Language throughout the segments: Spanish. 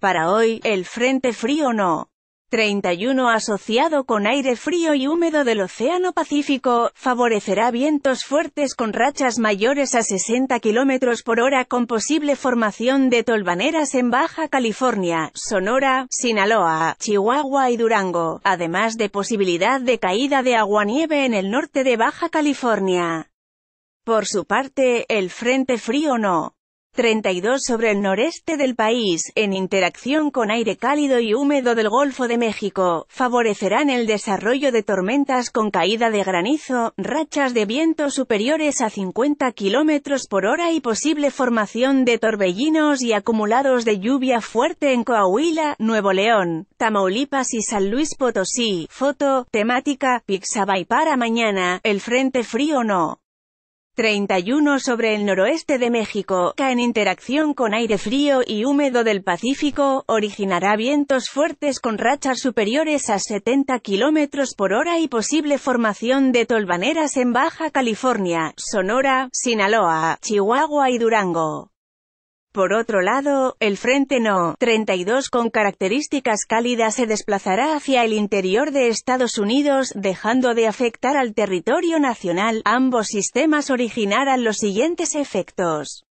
para hoy, el Frente Frío No. 31 asociado con aire frío y húmedo del Océano Pacífico, favorecerá vientos fuertes con rachas mayores a 60 km por hora con posible formación de tolvaneras en Baja California, Sonora, Sinaloa, Chihuahua y Durango, además de posibilidad de caída de aguanieve en el norte de Baja California. Por su parte, el Frente Frío no. 32 sobre el noreste del país, en interacción con aire cálido y húmedo del Golfo de México, favorecerán el desarrollo de tormentas con caída de granizo, rachas de viento superiores a 50 km por hora y posible formación de torbellinos y acumulados de lluvia fuerte en Coahuila, Nuevo León, Tamaulipas y San Luis Potosí. Foto, temática, Pixabay para mañana, el frente frío no. 31 sobre el noroeste de México, que en interacción con aire frío y húmedo del Pacífico, originará vientos fuertes con rachas superiores a 70 km por hora y posible formación de tolvaneras en Baja California, Sonora, Sinaloa, Chihuahua y Durango. Por otro lado, el Frente No. 32 con características cálidas se desplazará hacia el interior de Estados Unidos, dejando de afectar al territorio nacional. Ambos sistemas originarán los siguientes efectos.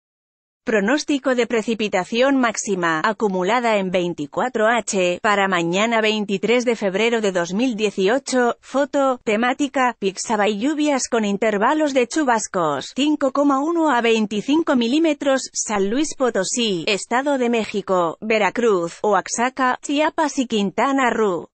Pronóstico de precipitación máxima, acumulada en 24H, para mañana 23 de febrero de 2018, foto, temática, pixaba y lluvias con intervalos de chubascos, 5,1 a 25 milímetros, San Luis Potosí, Estado de México, Veracruz, Oaxaca, Chiapas y Quintana Roo.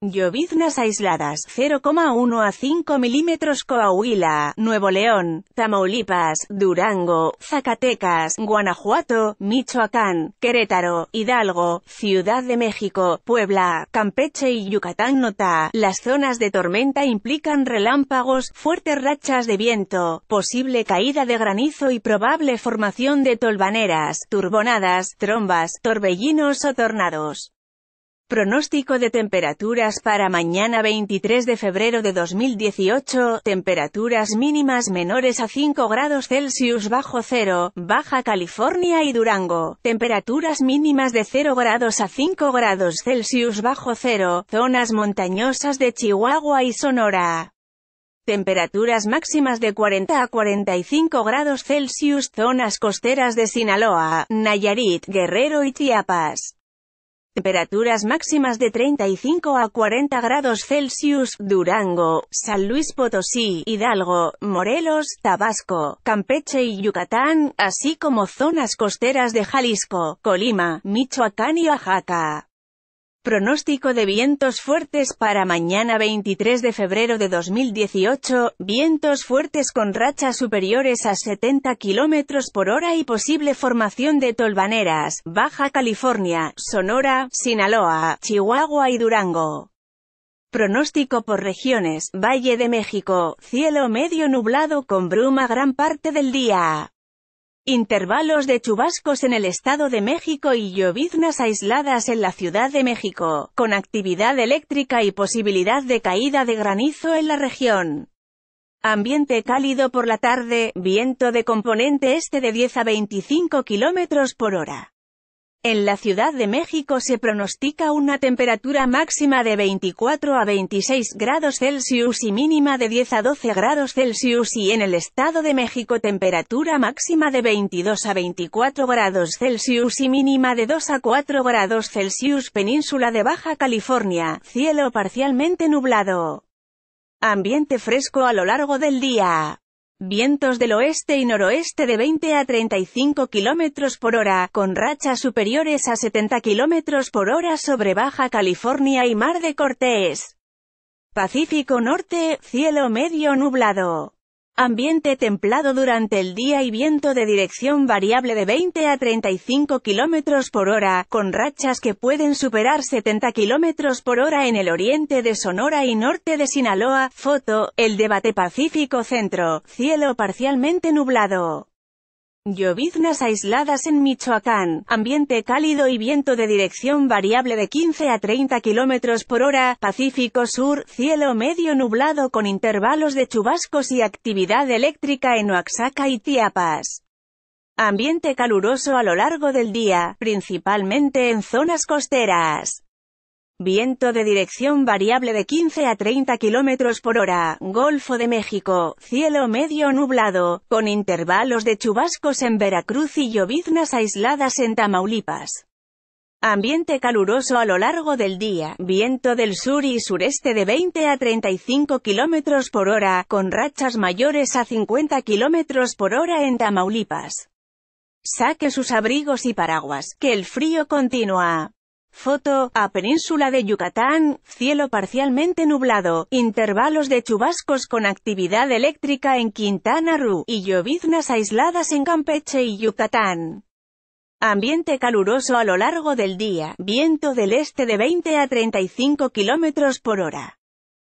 Lloviznas aisladas, 0,1 a 5 milímetros Coahuila, Nuevo León, Tamaulipas, Durango, Zacatecas, Guanajuato, Michoacán, Querétaro, Hidalgo, Ciudad de México, Puebla, Campeche y Yucatán. Nota, las zonas de tormenta implican relámpagos, fuertes rachas de viento, posible caída de granizo y probable formación de tolvaneras, turbonadas, trombas, torbellinos o tornados. Pronóstico de temperaturas para mañana 23 de febrero de 2018, temperaturas mínimas menores a 5 grados Celsius bajo cero, Baja California y Durango, temperaturas mínimas de 0 grados a 5 grados Celsius bajo cero, zonas montañosas de Chihuahua y Sonora. Temperaturas máximas de 40 a 45 grados Celsius, zonas costeras de Sinaloa, Nayarit, Guerrero y Chiapas. Temperaturas máximas de 35 a 40 grados Celsius, Durango, San Luis Potosí, Hidalgo, Morelos, Tabasco, Campeche y Yucatán, así como zonas costeras de Jalisco, Colima, Michoacán y Oaxaca. Pronóstico de vientos fuertes para mañana 23 de febrero de 2018, vientos fuertes con rachas superiores a 70 km por hora y posible formación de tolvaneras, Baja California, Sonora, Sinaloa, Chihuahua y Durango. Pronóstico por regiones, Valle de México, cielo medio nublado con bruma gran parte del día. Intervalos de chubascos en el Estado de México y lloviznas aisladas en la Ciudad de México, con actividad eléctrica y posibilidad de caída de granizo en la región. Ambiente cálido por la tarde, viento de componente este de 10 a 25 km por hora. En la Ciudad de México se pronostica una temperatura máxima de 24 a 26 grados Celsius y mínima de 10 a 12 grados Celsius y en el Estado de México temperatura máxima de 22 a 24 grados Celsius y mínima de 2 a 4 grados Celsius Península de Baja California, cielo parcialmente nublado. Ambiente fresco a lo largo del día. Vientos del oeste y noroeste de 20 a 35 km por hora, con rachas superiores a 70 km por hora sobre Baja California y Mar de Cortés. Pacífico Norte, cielo medio nublado. Ambiente templado durante el día y viento de dirección variable de 20 a 35 km por hora, con rachas que pueden superar 70 km por hora en el oriente de Sonora y norte de Sinaloa. Foto, el debate Pacífico Centro, cielo parcialmente nublado. Lloviznas aisladas en Michoacán, ambiente cálido y viento de dirección variable de 15 a 30 km por hora, Pacífico Sur, cielo medio nublado con intervalos de chubascos y actividad eléctrica en Oaxaca y Tiapas. Ambiente caluroso a lo largo del día, principalmente en zonas costeras. Viento de dirección variable de 15 a 30 km por hora, Golfo de México, cielo medio nublado, con intervalos de chubascos en Veracruz y lloviznas aisladas en Tamaulipas. Ambiente caluroso a lo largo del día, viento del sur y sureste de 20 a 35 km por hora, con rachas mayores a 50 km por hora en Tamaulipas. Saque sus abrigos y paraguas, que el frío continúa. Foto, a península de Yucatán, cielo parcialmente nublado, intervalos de chubascos con actividad eléctrica en Quintana Roo, y lloviznas aisladas en Campeche y Yucatán. Ambiente caluroso a lo largo del día, viento del este de 20 a 35 km por hora.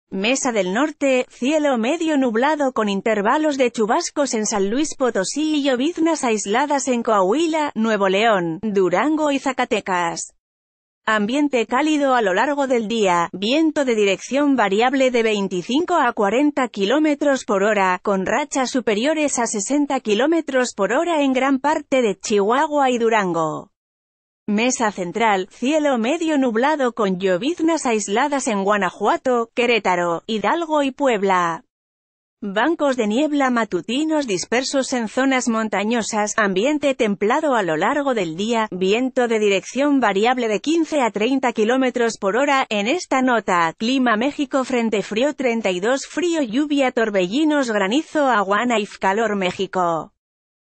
Mesa del Norte, cielo medio nublado con intervalos de chubascos en San Luis Potosí y lloviznas aisladas en Coahuila, Nuevo León, Durango y Zacatecas. Ambiente cálido a lo largo del día, viento de dirección variable de 25 a 40 km por hora, con rachas superiores a 60 km por hora en gran parte de Chihuahua y Durango. Mesa central, cielo medio nublado con lloviznas aisladas en Guanajuato, Querétaro, Hidalgo y Puebla. Bancos de niebla matutinos dispersos en zonas montañosas, ambiente templado a lo largo del día, viento de dirección variable de 15 a 30 km por hora. En esta nota, clima México frente frío 32 frío lluvia torbellinos granizo aguana y calor México.